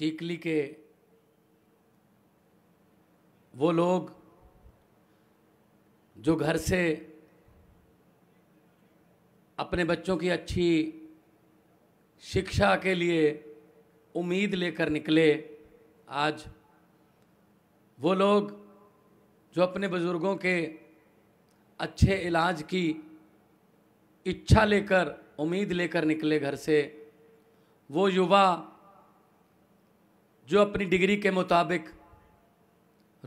चीकली के वो लोग जो घर से अपने बच्चों की अच्छी शिक्षा के लिए उम्मीद लेकर निकले आज वो लोग जो अपने बुज़ुर्गों के अच्छे इलाज की इच्छा लेकर उम्मीद लेकर निकले घर से वो युवा जो अपनी डिग्री के मुताबिक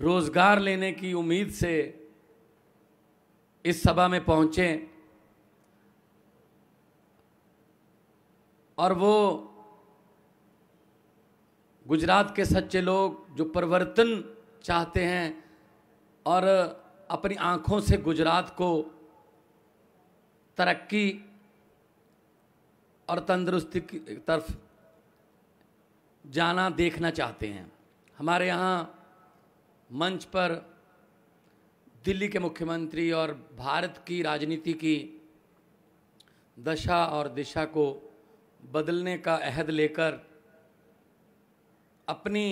रोज़गार लेने की उम्मीद से इस सभा में पहुँचे और वो गुजरात के सच्चे लोग जो परिवर्तन चाहते हैं और अपनी आँखों से गुजरात को तरक्की और तंदुरुस्ती की तरफ जाना देखना चाहते हैं हमारे यहाँ मंच पर दिल्ली के मुख्यमंत्री और भारत की राजनीति की दशा और दिशा को बदलने का अहद लेकर अपनी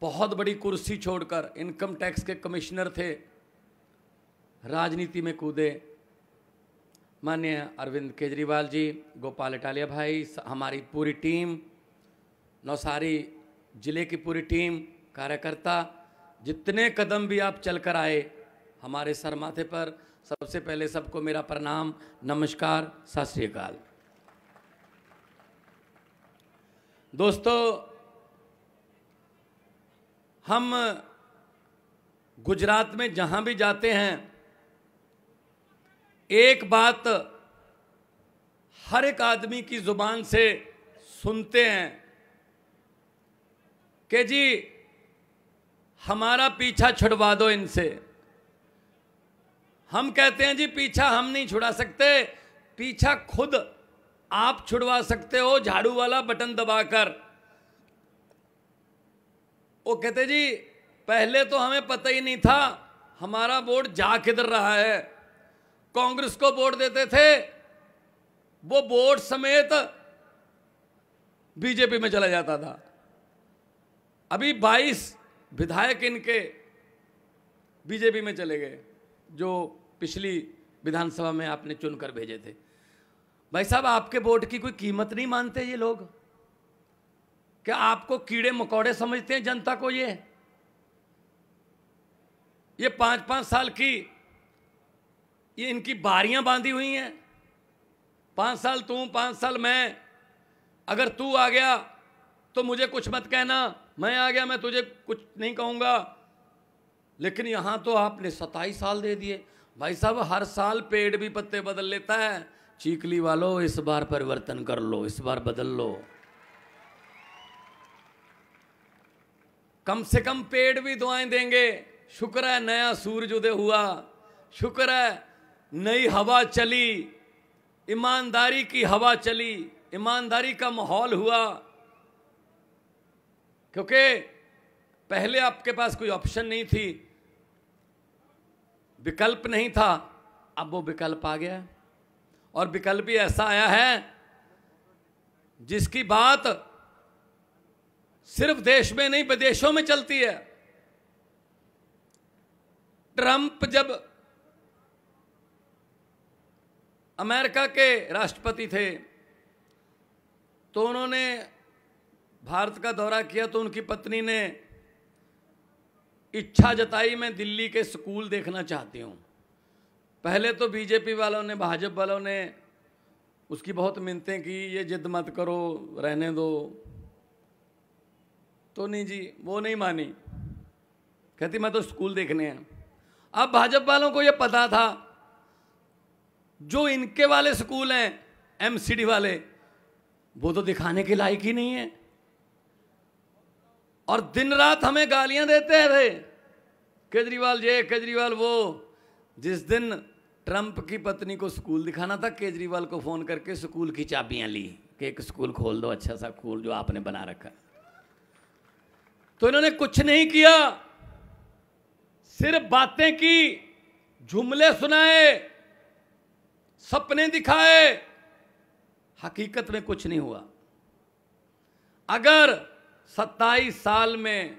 बहुत बड़ी कुर्सी छोड़कर इनकम टैक्स के कमिश्नर थे राजनीति में कूदे माननीय अरविंद केजरीवाल जी गोपाल इटालिया भाई हमारी पूरी टीम नौसारी जिले की पूरी टीम कार्यकर्ता जितने कदम भी आप चल कर आए हमारे सर माथे पर सबसे पहले सबको मेरा प्रणाम नमस्कार सत श्रीकाल दोस्तों हम गुजरात में जहाँ भी जाते हैं एक बात हर एक आदमी की जुबान से सुनते हैं कि जी हमारा पीछा छुड़वा दो इनसे हम कहते हैं जी पीछा हम नहीं छुड़ा सकते पीछा खुद आप छुड़वा सकते हो झाड़ू वाला बटन दबाकर वो कहते जी पहले तो हमें पता ही नहीं था हमारा वोट जा किधर रहा है कांग्रेस को वोट देते थे वो वोट समेत बीजेपी में चला जाता था अभी 22 विधायक इनके बीजेपी में चले गए जो पिछली विधानसभा में आपने चुनकर भेजे थे भाई साहब आपके वोट की कोई कीमत नहीं मानते ये लोग क्या आपको कीड़े मकोड़े समझते हैं जनता को ये ये पांच पांच साल की ये इनकी बारियां बांधी हुई हैं पांच साल तू पांच साल मैं अगर तू आ गया तो मुझे कुछ मत कहना मैं आ गया मैं तुझे कुछ नहीं कहूंगा लेकिन यहां तो आपने सताईस साल दे दिए भाई साहब हर साल पेड़ भी पत्ते बदल लेता है चीकली वालो इस बार परिवर्तन कर लो इस बार बदल लो कम से कम पेड़ भी दुआएं देंगे शुक्र है नया सूर्य उदय हुआ शुक्र है नई हवा चली ईमानदारी की हवा चली ईमानदारी का माहौल हुआ क्योंकि पहले आपके पास कोई ऑप्शन नहीं थी विकल्प नहीं था अब वो विकल्प आ गया और विकल्प ही ऐसा आया है जिसकी बात सिर्फ देश में नहीं विदेशों में चलती है ट्रंप जब अमेरिका के राष्ट्रपति थे तो उन्होंने भारत का दौरा किया तो उनकी पत्नी ने इच्छा जताई मैं दिल्ली के स्कूल देखना चाहती हूँ पहले तो बीजेपी वालों ने भाजपा वालों ने उसकी बहुत मिनतें की ये जिद मत करो रहने दो तो नहीं जी वो नहीं मानी कहती मैं तो स्कूल देखने हैं अब भाजपा वालों को ये पता था जो इनके वाले स्कूल हैं एमसीडी वाले वो तो दिखाने के लायक ही नहीं है और दिन रात हमें गालियां देते थे केजरीवाल ये केजरीवाल वो जिस दिन ट्रंप की पत्नी को स्कूल दिखाना था केजरीवाल को फ़ोन करके स्कूल की चाबियां ली कि एक स्कूल खोल दो अच्छा सा स्कूल जो आपने बना रखा तो इन्होंने कुछ नहीं किया सिर्फ बातें की जुमले सुनाए सपने दिखाए हकीकत में कुछ नहीं हुआ अगर 27 साल में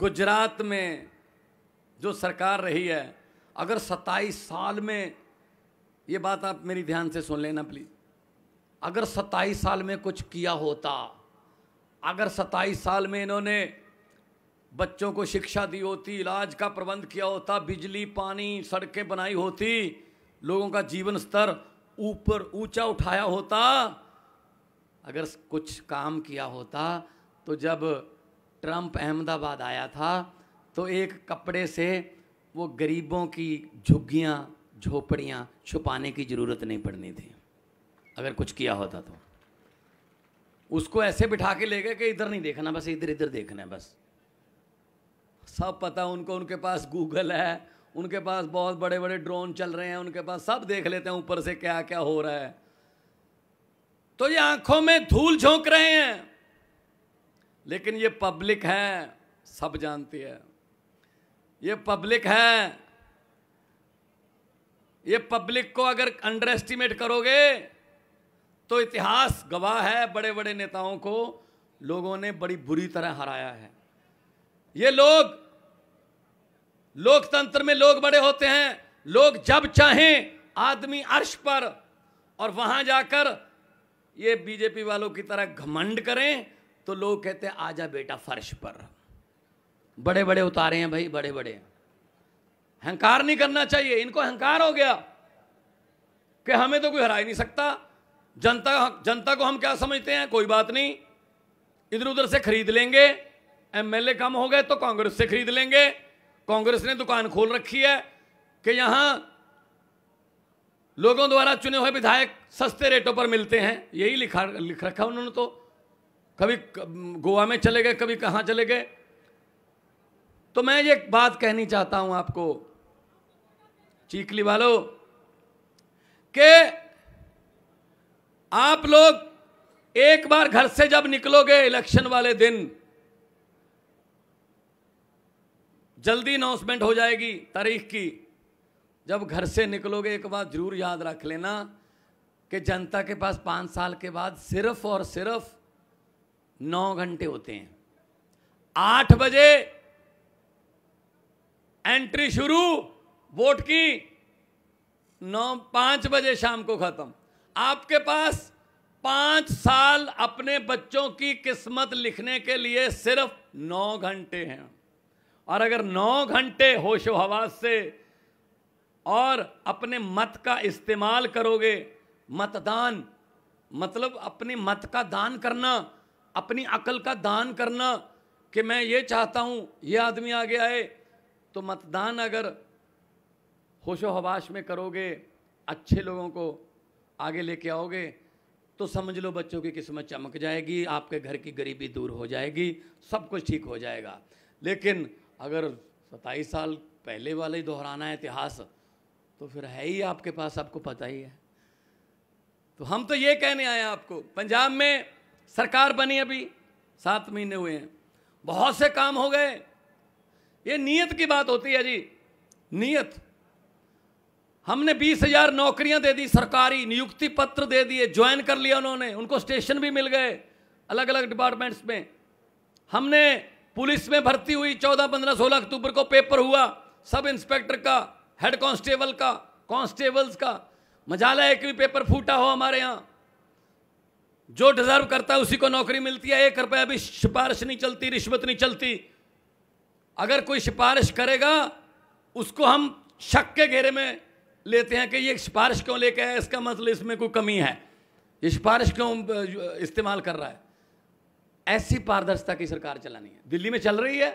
गुजरात में जो सरकार रही है अगर 27 साल में ये बात आप मेरी ध्यान से सुन लेना प्लीज़ अगर 27 साल में कुछ किया होता अगर 27 साल में इन्होंने बच्चों को शिक्षा दी होती इलाज का प्रबंध किया होता बिजली पानी सड़कें बनाई होती लोगों का जीवन स्तर ऊपर ऊंचा उठाया होता अगर कुछ काम किया होता तो जब ट्रंप अहमदाबाद आया था तो एक कपड़े से वो गरीबों की झुग्गियाँ झोपड़ियाँ छुपाने की ज़रूरत नहीं पड़नी थी अगर कुछ किया होता तो उसको ऐसे बिठा के ले गए कि इधर नहीं देखना बस इधर इधर देखना है बस सब पता उनको उनके पास गूगल है उनके पास बहुत बड़े बड़े ड्रोन चल रहे हैं उनके पास सब देख लेते हैं ऊपर से क्या क्या हो रहा है तो ये आंखों में धूल झोंक रहे हैं लेकिन ये पब्लिक है सब जानती है ये पब्लिक है ये पब्लिक को अगर अंडर एस्टिमेट करोगे तो इतिहास गवाह है बड़े बड़े नेताओं को लोगों ने बड़ी बुरी तरह हराया है ये लोग लोकतंत्र में लोग बड़े होते हैं लोग जब चाहें आदमी अर्श पर और वहां जाकर ये बीजेपी वालों की तरह घमंड करें तो लोग कहते हैं आजा बेटा फर्श पर बड़े बड़े उतारे हैं भाई बड़े बड़े हंकार नहीं करना चाहिए इनको हंकार हो गया कि हमें तो कोई हरा ही नहीं सकता जनता जनता को हम क्या समझते हैं कोई बात नहीं इधर उधर से खरीद लेंगे एमएलए कम हो गए तो कांग्रेस से खरीद लेंगे कांग्रेस ने दुकान खोल रखी है कि यहां लोगों द्वारा चुने हुए विधायक सस्ते रेटों पर मिलते हैं यही लिखा लिख रखा उन्होंने तो कभी गोवा में चले गए कभी कहाँ चले गए तो मैं ये बात कहनी चाहता हूं आपको चीकली वालों के आप लोग एक बार घर से जब निकलोगे इलेक्शन वाले दिन जल्दी अनाउंसमेंट हो जाएगी तारीख की जब घर से निकलोगे एक बात जरूर याद रख लेना कि जनता के पास पाँच साल के बाद सिर्फ और सिर्फ नौ घंटे होते हैं आठ बजे एंट्री शुरू वोट की नौ पाँच बजे शाम को ख़त्म आपके पास पाँच साल अपने बच्चों की किस्मत लिखने के लिए सिर्फ नौ घंटे हैं और अगर नौ घंटे होशो हवास से और अपने मत का इस्तेमाल करोगे मतदान मतलब अपने मत का दान करना अपनी अकल का दान करना कि मैं ये चाहता हूँ ये आदमी आगे आए तो मतदान अगर होशो हवाश में करोगे अच्छे लोगों को आगे लेके आओगे तो समझ लो बच्चों की किस्मत चमक जाएगी आपके घर की गरीबी दूर हो जाएगी सब कुछ ठीक हो जाएगा लेकिन अगर सताईस साल पहले वाला ही दोहराना है इतिहास तो फिर है ही आपके पास आपको पता ही है तो हम तो ये कहने आए आपको पंजाब में सरकार बनी अभी सात महीने हुए हैं बहुत से काम हो गए ये नीयत की बात होती है जी नीयत हमने बीस हजार नौकरियां दे दी सरकारी नियुक्ति पत्र दे दिए ज्वाइन कर लिया उन्होंने उनको स्टेशन भी मिल गए अलग अलग डिपार्टमेंट्स में हमने पुलिस में भर्ती हुई चौदह पंद्रह सोलह अक्टूबर को पेपर हुआ सब इंस्पेक्टर का हेड कांस्टेबल का कांस्टेबल्स का मजाला एक भी पेपर फूटा हो हमारे यहाँ जो डिजर्व करता है उसी को नौकरी मिलती है एक रुपया भी सिफारिश नहीं चलती रिश्वत नहीं चलती अगर कोई सिफारिश करेगा उसको हम शक के घेरे में लेते हैं कि ये सिफारिश क्यों लेके आया इसका मतलब इसमें कोई कमी है ये सिफारिश क्यों इस्तेमाल कर रहा है ऐसी पारदर्शिता की सरकार चलानी है दिल्ली में चल रही है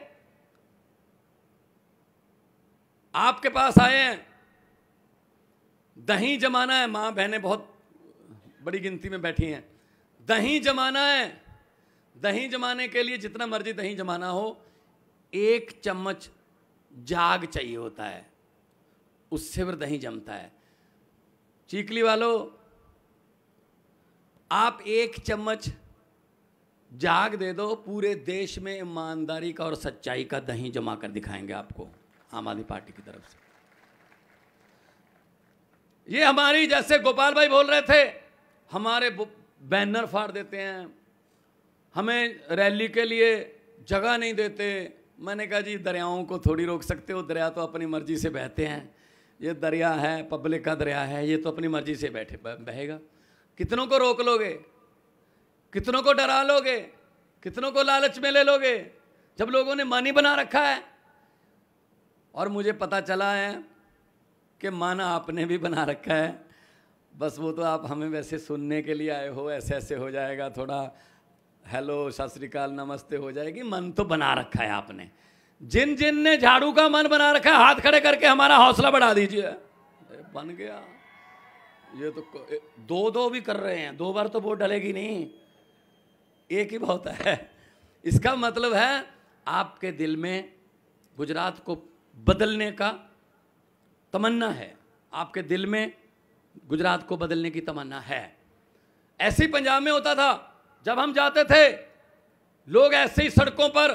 आपके पास आए हैं दही जमाना है मां बहनें बहुत बड़ी गिनती में बैठी हैं दही जमाना है दही जमाने के लिए जितना मर्जी दही जमाना हो एक चम्मच जाग चाहिए होता है उससे फिर दही जमता है चीकली वालों आप एक चम्मच जाग दे दो पूरे देश में ईमानदारी का और सच्चाई का दही जमा कर दिखाएंगे आपको आम आदमी पार्टी की तरफ से ये हमारी जैसे गोपाल भाई बोल रहे थे हमारे बैनर फाड़ देते हैं हमें रैली के लिए जगह नहीं देते मैंने कहा जी दरियाओं को थोड़ी रोक सकते हो दरिया तो अपनी मर्जी से बहते हैं ये दरिया है पब्लिक का दरिया है ये तो अपनी मर्जी से बैठे बहेगा कितनों को रोक लोगे कितनों को डरा लोगे कितनों को लालच में ले लोगे जब लोगों ने मन ही बना रखा है और मुझे पता चला है कि मन आपने भी बना रखा है बस वो तो आप हमें वैसे सुनने के लिए आए हो ऐसे ऐसे हो जाएगा थोड़ा हेलो सत श्रीकाल नमस्ते हो जाएगी मन तो बना रखा है आपने जिन जिन ने झाड़ू का मन बना रखा है हाथ खड़े करके हमारा हौसला बढ़ा दीजिए बन गया ये तो दो दो भी कर रहे हैं दो बार तो वोट डलेगी नहीं एक ही बहुत है इसका मतलब है आपके दिल में गुजरात को बदलने का तमन्ना है आपके दिल में गुजरात को बदलने की तमन्ना है ऐसे ही पंजाब में होता था जब हम जाते थे लोग ऐसे ही सड़कों पर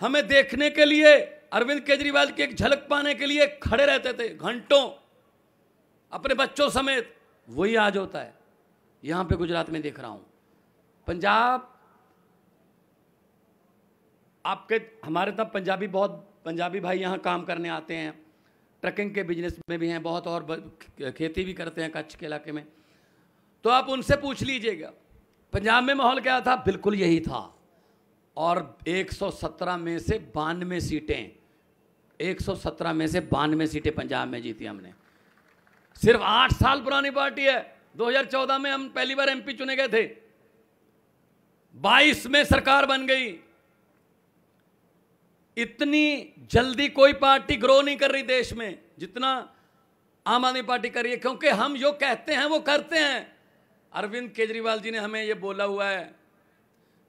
हमें देखने के लिए अरविंद केजरीवाल की एक झलक पाने के लिए खड़े रहते थे घंटों अपने बच्चों समेत वही आज होता है यहाँ पे गुजरात में देख रहा हूँ पंजाब आपके हमारे तब पंजाबी बहुत पंजाबी भाई यहाँ काम करने आते हैं ट्रकिंग के बिजनेस में भी हैं बहुत और खेती भी करते हैं कच्छ के इलाके में तो आप उनसे पूछ लीजिएगा पंजाब में माहौल क्या था बिल्कुल यही था और 117 में से बानवे सीटें 117 में से बानवे सीटें पंजाब में जीती हमने सिर्फ आठ साल पुरानी पार्टी है 2014 में हम पहली बार एमपी चुने गए थे बाईस में सरकार बन गई इतनी जल्दी कोई पार्टी ग्रो नहीं कर रही देश में जितना आम आदमी पार्टी कर रही है क्योंकि हम जो कहते हैं वो करते हैं अरविंद केजरीवाल जी ने हमें ये बोला हुआ है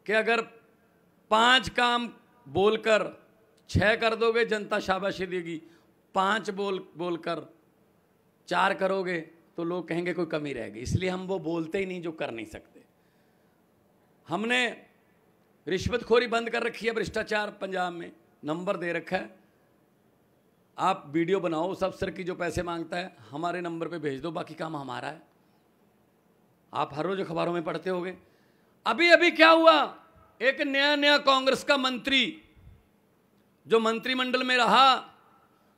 कि अगर पांच काम बोलकर छह कर दोगे जनता शाबाशी देगी पांच बोल बोलकर चार करोगे तो लोग कहेंगे कोई कमी रहेगी इसलिए हम वो बोलते ही नहीं जो कर नहीं सकते हमने रिश्वतखोरी बंद कर रखी है भ्रष्टाचार पंजाब में नंबर दे रखा है आप वीडियो बनाओ उस अफसर की जो पैसे मांगता है हमारे नंबर पे भेज दो बाकी काम हमारा है आप हर रोज अखबारों में पढ़ते होगे अभी अभी क्या हुआ एक नया नया कांग्रेस का मंत्री जो मंत्रिमंडल में रहा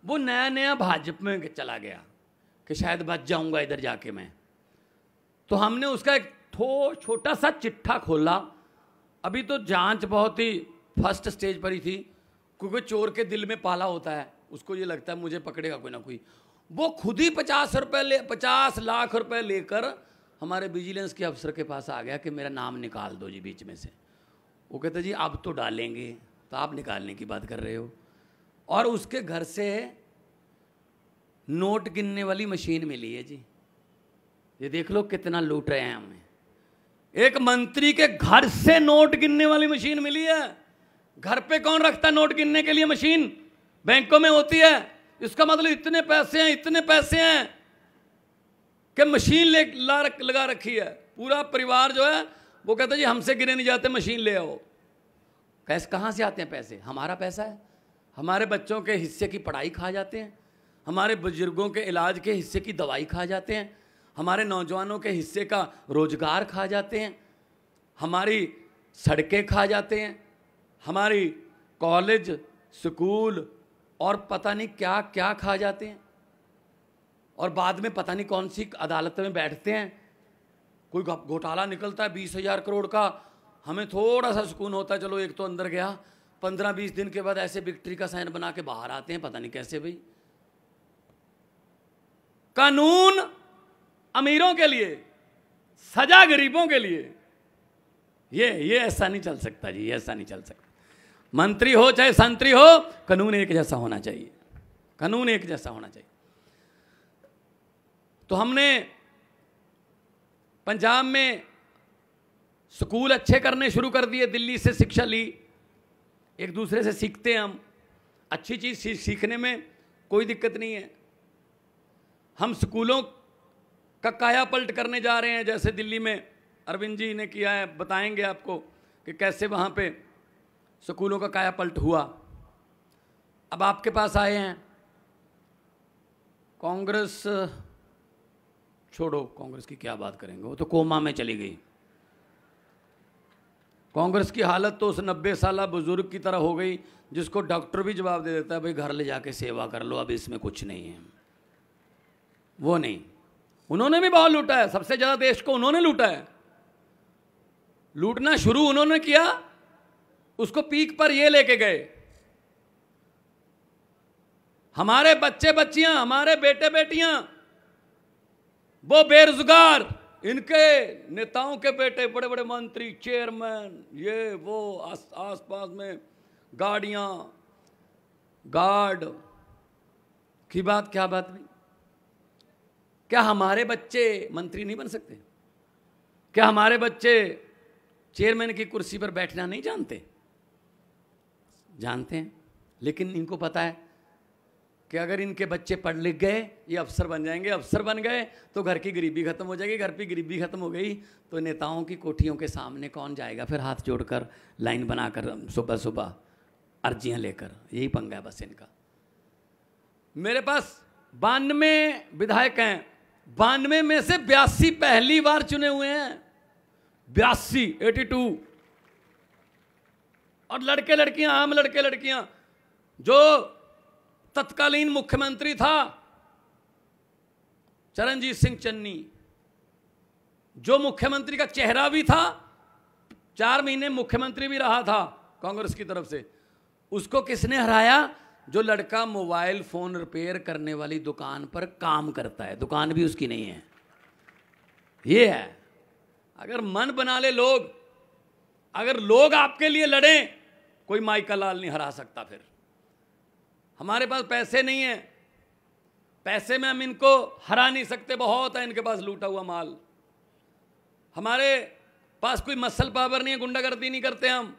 वो नया नया भाजपा में चला गया कि शायद बच जाऊंगा इधर जाके मैं तो हमने उसका एक थो छोटा सा चिट्ठा खोला अभी तो जांच बहुत ही फर्स्ट स्टेज पर ही थी क्योंकि चोर के दिल में पाला होता है उसको ये लगता है मुझे पकड़ेगा कोई ना कोई वो खुद ही पचास रुपये ले पचास लाख रुपए लेकर हमारे विजिलेंस के अफसर के पास आ गया कि मेरा नाम निकाल दो जी बीच में से वो कहते जी अब तो डालेंगे तो आप निकालने की बात कर रहे हो और उसके घर से नोट गिनने वाली मशीन मिली है जी ये देख लो कितना लूट रहे हैं हमें एक मंत्री के घर से नोट गिनने वाली मशीन मिली है घर पे कौन रखता है नोट गिनने के लिए मशीन बैंकों में होती है इसका मतलब इतने पैसे हैं इतने पैसे हैं कि मशीन ले ला रख, लगा रखी है पूरा परिवार जो है वो कहता है जी हमसे गिने नहीं जाते मशीन ले आओ कैसे कहाँ से आते हैं पैसे हमारा पैसा है हमारे बच्चों के हिस्से की पढ़ाई खा जाते हैं हमारे बुजुर्गों के इलाज के हिस्से की दवाई खा जाते हैं हमारे नौजवानों के हिस्से का रोजगार खा जाते हैं हमारी सड़कें खा जाते हैं हमारी कॉलेज स्कूल और पता नहीं क्या क्या खा जाते हैं और बाद में पता नहीं कौन सी अदालत में बैठते हैं कोई घोटाला निकलता है बीस हजार करोड़ का हमें थोड़ा सा सुकून होता है चलो एक तो अंदर गया पंद्रह बीस दिन के बाद ऐसे विक्ट्री का साइन बना के बाहर आते हैं पता नहीं कैसे भाई कानून अमीरों के लिए सजा गरीबों के लिए ये ये ऐसा नहीं चल सकता जी ऐसा नहीं चल सकता मंत्री हो चाहे संतरी हो कानून एक जैसा होना चाहिए कानून एक जैसा होना चाहिए तो हमने पंजाब में स्कूल अच्छे करने शुरू कर दिए दिल्ली से शिक्षा ली एक दूसरे से सीखते हैं हम अच्छी चीज़ सीखने में कोई दिक्कत नहीं है हम स्कूलों का काया पलट करने जा रहे हैं जैसे दिल्ली में अरविंद जी ने किया है बताएंगे आपको कि कैसे वहाँ पे स्कूलों का काया पलट हुआ अब आपके पास आए हैं कांग्रेस छोड़ो कांग्रेस की क्या बात करेंगे वो तो कोमा में चली गई कांग्रेस की हालत तो उस नब्बे साल बुजुर्ग की तरह हो गई जिसको डॉक्टर भी जवाब दे देता है भाई घर ले जाके सेवा कर लो अब इसमें कुछ नहीं है वो नहीं उन्होंने भी बहुत लूटा है सबसे ज़्यादा देश को उन्होंने लूटा है लूटना शुरू उन्होंने किया उसको पीक पर ये लेके गए हमारे बच्चे बच्चियां हमारे बेटे बेटियां वो बेरोजगार इनके नेताओं के बेटे बड़े बड़े मंत्री चेयरमैन ये वो आस आस पास में गाड़ियां गार्ड की बात क्या बात भी क्या हमारे बच्चे मंत्री नहीं बन सकते क्या हमारे बच्चे चेयरमैन की कुर्सी पर बैठना नहीं जानते जानते हैं लेकिन इनको पता है कि अगर इनके बच्चे पढ़ लिख गए ये अफसर बन जाएंगे अफसर बन गए तो घर की गरीबी खत्म हो जाएगी घर की गरीबी खत्म हो गई तो नेताओं की कोठियों के सामने कौन जाएगा फिर हाथ जोड़कर लाइन बनाकर सुबह सुबह अर्जियां लेकर यही पंगा है बस इनका मेरे पास बानवे विधायक हैं बानवे में से बयासी पहली बार चुने हुए हैं बयासी एटी टू और लड़के लड़कियां आम लड़के लड़कियां जो तत्कालीन मुख्यमंत्री था चरणजीत सिंह चन्नी जो मुख्यमंत्री का चेहरा भी था चार महीने मुख्यमंत्री भी रहा था कांग्रेस की तरफ से उसको किसने हराया जो लड़का मोबाइल फ़ोन रिपेयर करने वाली दुकान पर काम करता है दुकान भी उसकी नहीं है ये है अगर मन बना ले लोग अगर लोग आपके लिए लड़ें कोई माइका लाल नहीं हरा सकता फिर हमारे पास पैसे नहीं है पैसे में हम इनको हरा नहीं सकते बहुत है इनके पास लूटा हुआ माल हमारे पास कोई मसल पावर नहीं है गुंडागर्दी नहीं करते हम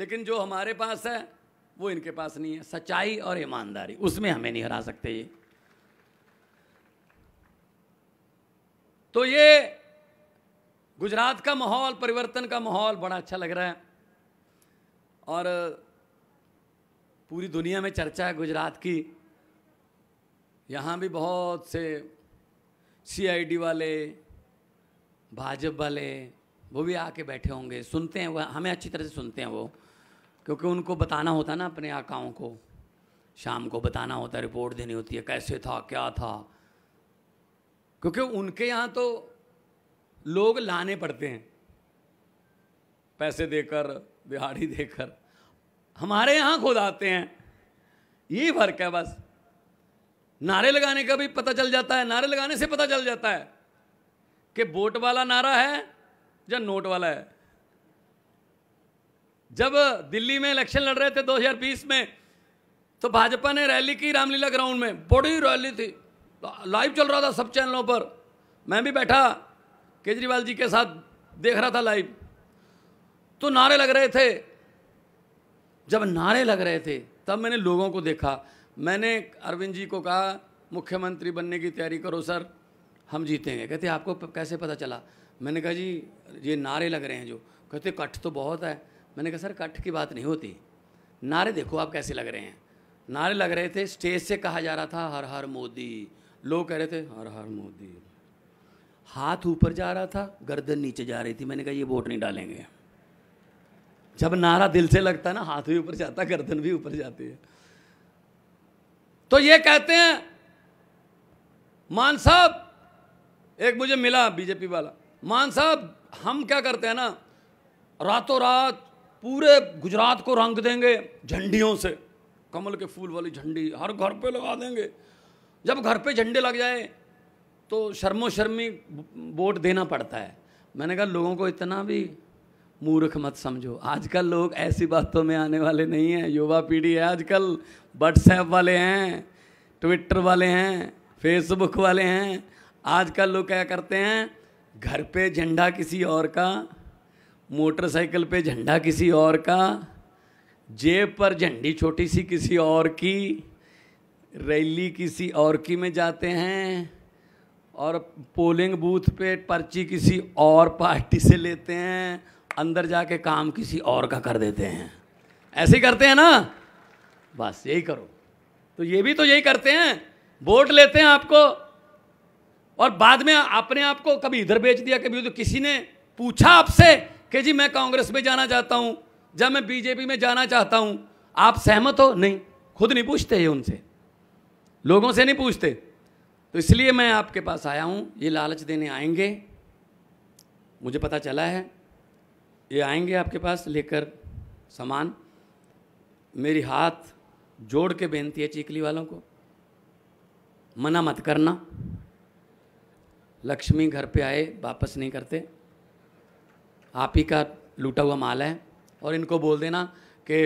लेकिन जो हमारे पास है वो इनके पास नहीं है सच्चाई और ईमानदारी उसमें हमें नहीं हरा सकते ये तो ये गुजरात का माहौल परिवर्तन का माहौल बड़ा अच्छा लग रहा है और पूरी दुनिया में चर्चा है गुजरात की यहाँ भी बहुत से सीआईडी वाले भाजपा वाले वो भी आके बैठे होंगे सुनते हैं वह हमें अच्छी तरह से सुनते हैं वो क्योंकि उनको बताना होता ना अपने आकाओं को शाम को बताना होता है रिपोर्ट देनी होती है कैसे था क्या था क्योंकि उनके यहाँ तो लोग लाने पड़ते हैं पैसे देकर दिहाड़ी देकर हमारे यहाँ खुद आते हैं ये फर्क है बस नारे लगाने का भी पता चल जाता है नारे लगाने से पता चल जाता है कि वोट वाला नारा है या नोट वाला है जब दिल्ली में इलेक्शन लड़ रहे थे 2020 में तो भाजपा ने रैली की रामलीला ग्राउंड में बड़ी रैली थी लाइव चल रहा था सब चैनलों पर मैं भी बैठा केजरीवाल जी के साथ देख रहा था लाइव तो नारे लग रहे थे जब नारे लग रहे थे तब मैंने लोगों को देखा मैंने अरविंद जी को कहा मुख्यमंत्री बनने की तैयारी करो सर हम जीतेंगे कहते आपको कैसे पता चला मैंने कहा जी ये नारे लग रहे हैं जो कहते कट तो बहुत है मैंने कहा सर कट की बात नहीं होती नारे देखो आप कैसे लग रहे हैं नारे लग रहे थे स्टेज से कहा जा रहा था हर हर मोदी लोग कह रहे थे हर हर मोदी हाथ ऊपर जा रहा था गर्दन नीचे जा रही थी मैंने कहा ये वोट नहीं डालेंगे जब नारा दिल से लगता है ना हाथ भी ऊपर जाता गर्दन भी ऊपर जाती है तो ये कहते हैं मान साहब एक मुझे मिला बीजेपी वाला मान साहब हम क्या करते हैं ना रातों रात पूरे गुजरात को रंग देंगे झंडियों से कमल के फूल वाली झंडी हर घर पे लगा देंगे जब घर पे झंडे लग जाए तो शर्मो शर्मी वोट देना पड़ता है मैंने कहा लोगों को इतना भी मूर्ख मत समझो आजकल लोग ऐसी बातों में आने वाले नहीं हैं युवा पीढ़ी है आजकल व्हाट्सएप वाले हैं ट्विटर वाले हैं फेसबुक वाले हैं आजकल लोग क्या करते हैं घर पे झंडा किसी और का मोटरसाइकिल पे झंडा किसी और का जेब पर झंडी छोटी सी किसी और की रैली किसी और की में जाते हैं और पोलिंग बूथ पे पर्ची किसी और पार्टी से लेते हैं अंदर जाके काम किसी और का कर देते हैं ऐसे ही करते हैं ना बस यही करो तो ये भी तो यही करते हैं वोट लेते हैं आपको और बाद में अपने आप को कभी इधर बेच दिया कभी तो किसी ने पूछा आपसे कि जी मैं कांग्रेस में जाना चाहता हूँ जब मैं बीजेपी में जाना चाहता हूँ आप सहमत हो नहीं खुद नहीं पूछते ये उनसे लोगों से नहीं पूछते तो इसलिए मैं आपके पास आया हूँ ये लालच देने आएंगे मुझे पता चला है ये आएंगे आपके पास लेकर सामान मेरी हाथ जोड़ के बेनती है चीकली वालों को मना मत करना लक्ष्मी घर पे आए वापस नहीं करते आप ही का लूटा हुआ माल है और इनको बोल देना कि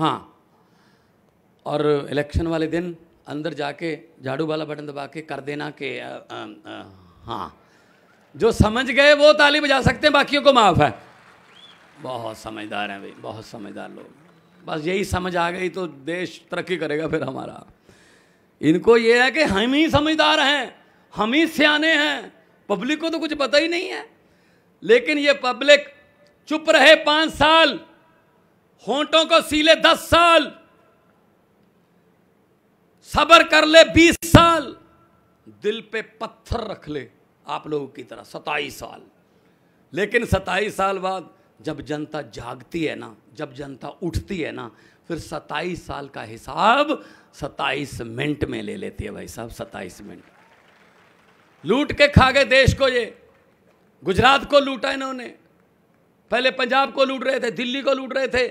हाँ और इलेक्शन वाले दिन अंदर जाके झाड़ू वाला बटन दबा के कर देना कि हाँ जो समझ गए वो ताली बजा सकते हैं बाकियों को माफ़ है बहुत समझदार हैं भाई बहुत समझदार लोग बस यही समझ आ गई तो देश तरक्की करेगा फिर हमारा इनको ये है कि हम ही समझदार हैं हम ही सियाने हैं पब्लिक को तो कुछ पता ही नहीं है लेकिन ये पब्लिक चुप रहे पांच साल होंटों को सीले दस साल सबर कर ले बीस साल दिल पे पत्थर रख ले आप लोगों की तरह सताईस साल लेकिन सताईस साल बाद जब जनता जागती है ना जब जनता उठती है ना फिर सताईस साल का हिसाब सताईस मिनट में ले लेती है भाई साहब सताईस मिनट लूट के खा गए देश को ये गुजरात को लूटा इन्होंने पहले पंजाब को लूट रहे थे दिल्ली को लूट रहे थे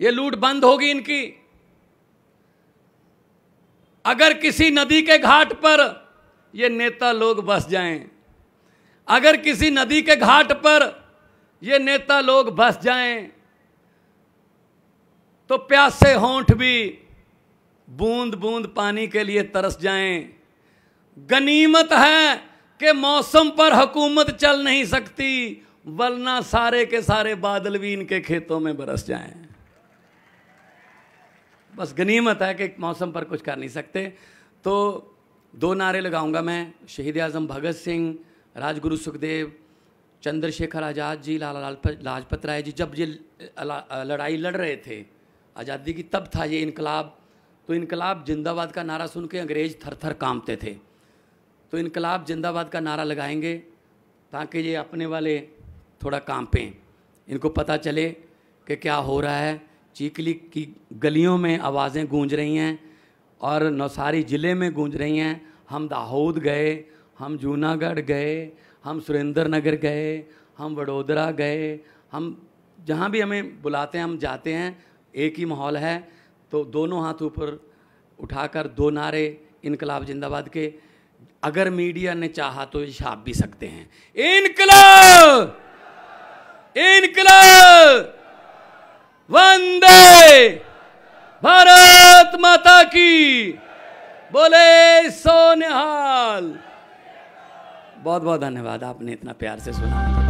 ये लूट बंद होगी इनकी अगर किसी नदी के घाट पर ये नेता लोग बस जाएं, अगर किसी नदी के घाट पर ये नेता लोग बस जाएं, तो प्यासे होंठ भी बूंद बूंद पानी के लिए तरस जाएं। गनीमत है कि मौसम पर हुकूमत चल नहीं सकती वरना सारे के सारे बादल भी इनके खेतों में बरस जाएं बस गनीमत है कि मौसम पर कुछ कर नहीं सकते तो दो नारे लगाऊंगा मैं शहीद आज़म भगत सिंह राजगुरु सुखदेव चंद्रशेखर आज़ाद जी लाला लाजपत राय जी जब ये लड़ाई लड़ रहे थे आज़ादी की तब था ये इनकलाब तो इनकलाब जिंदाबाद का नारा सुन के अंग्रेज़ थर थर कामते थे तो इनकलाब जिंदाबाद का नारा लगाएंगे ताकि ये अपने वाले थोड़ा काम पे इनको पता चले कि क्या हो रहा है चीकली की गलियों में आवाज़ें गूंज रही हैं और नौसारी ज़िले में गूंज रही हैं हम दाहोद गए हम जूनागढ़ गए हम सुरेंद्र नगर गए हम वडोदरा गए हम जहाँ भी हमें बुलाते हैं हम जाते हैं एक ही माहौल है तो दोनों हाथ ऊपर उठाकर दो नारे इनकलाब जिंदाबाद के अगर मीडिया ने चाहा तो ये छाप भी सकते हैं इनकलाब इनकलाब वंदे भारत माता की बोले सोनिहाल बहुत बहुत धन्यवाद आपने इतना प्यार से सुना